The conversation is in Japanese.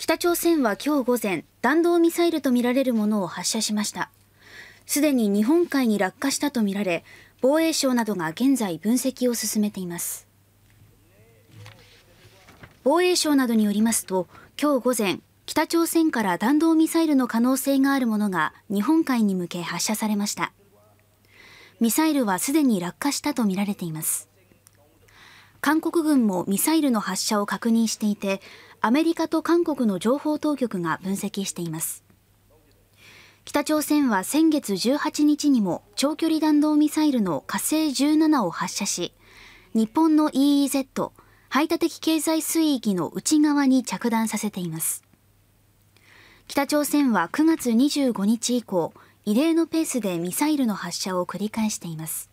北朝鮮は今日午前、弾道ミサイルとみられるものを発射しました。すでに日本海に落下したとみられ、防衛省などが現在分析を進めています。防衛省などによりますと、今日午前、北朝鮮から弾道ミサイルの可能性があるものが日本海に向け発射されました。ミサイルはすでに落下したとみられています。韓国軍もミサイルの発射を確認していて、アメリカと韓国の情報当局が分析しています北朝鮮は先月18日にも長距離弾道ミサイルの火星17を発射し日本の EEZ 排他的経済水域の内側に着弾させています北朝鮮は9月25日以降異例のペースでミサイルの発射を繰り返しています